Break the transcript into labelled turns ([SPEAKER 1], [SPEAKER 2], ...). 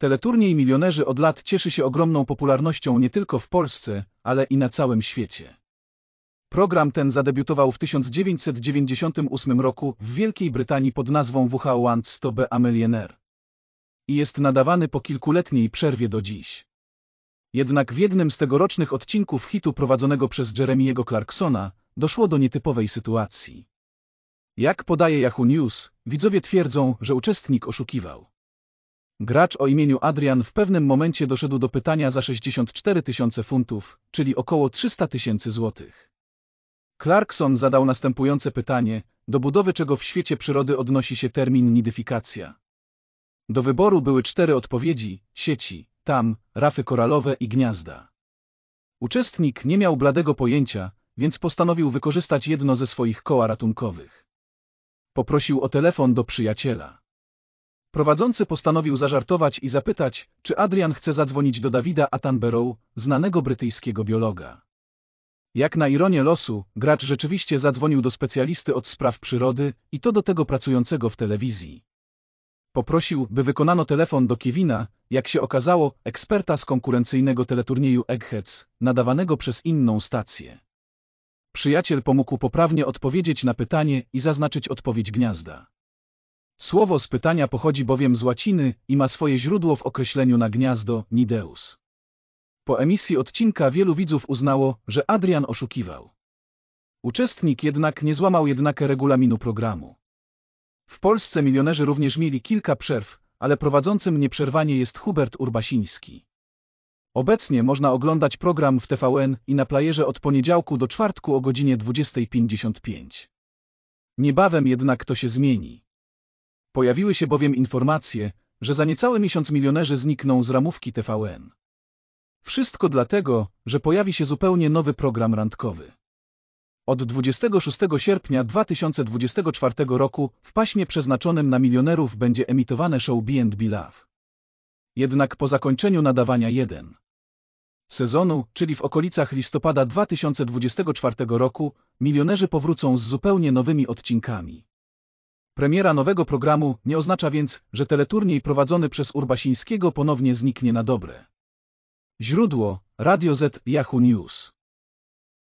[SPEAKER 1] Teleturniej Milionerzy od lat cieszy się ogromną popularnością nie tylko w Polsce, ale i na całym świecie. Program ten zadebiutował w 1998 roku w Wielkiej Brytanii pod nazwą WHO to Be a Millionaire i jest nadawany po kilkuletniej przerwie do dziś. Jednak w jednym z tegorocznych odcinków hitu prowadzonego przez Jeremiego Clarksona doszło do nietypowej sytuacji. Jak podaje Yahoo News, widzowie twierdzą, że uczestnik oszukiwał. Gracz o imieniu Adrian w pewnym momencie doszedł do pytania za 64 tysiące funtów, czyli około 300 tysięcy złotych. Clarkson zadał następujące pytanie, do budowy czego w świecie przyrody odnosi się termin nidyfikacja. Do wyboru były cztery odpowiedzi, sieci, tam, rafy koralowe i gniazda. Uczestnik nie miał bladego pojęcia, więc postanowił wykorzystać jedno ze swoich koła ratunkowych. Poprosił o telefon do przyjaciela. Prowadzący postanowił zażartować i zapytać, czy Adrian chce zadzwonić do Davida Attenborough, znanego brytyjskiego biologa. Jak na ironię losu, gracz rzeczywiście zadzwonił do specjalisty od spraw przyrody i to do tego pracującego w telewizji. Poprosił, by wykonano telefon do Kevina, jak się okazało, eksperta z konkurencyjnego teleturnieju Eggheads, nadawanego przez inną stację. Przyjaciel pomógł poprawnie odpowiedzieć na pytanie i zaznaczyć odpowiedź gniazda. Słowo z pytania pochodzi bowiem z łaciny i ma swoje źródło w określeniu na gniazdo Nideus. Po emisji odcinka wielu widzów uznało, że Adrian oszukiwał. Uczestnik jednak nie złamał jednak regulaminu programu. W Polsce milionerzy również mieli kilka przerw, ale prowadzącym nieprzerwanie jest Hubert Urbasiński. Obecnie można oglądać program w TVN i na playerze od poniedziałku do czwartku o godzinie 20.55. Niebawem jednak to się zmieni. Pojawiły się bowiem informacje, że za niecały miesiąc milionerzy znikną z ramówki TVN. Wszystko dlatego, że pojawi się zupełnie nowy program randkowy. Od 26 sierpnia 2024 roku w paśmie przeznaczonym na milionerów będzie emitowane show B&B Love. Jednak po zakończeniu nadawania 1 sezonu, czyli w okolicach listopada 2024 roku, milionerzy powrócą z zupełnie nowymi odcinkami. Premiera nowego programu nie oznacza więc, że teleturniej prowadzony przez Urbasińskiego ponownie zniknie na dobre. Źródło Radio Z Yahoo News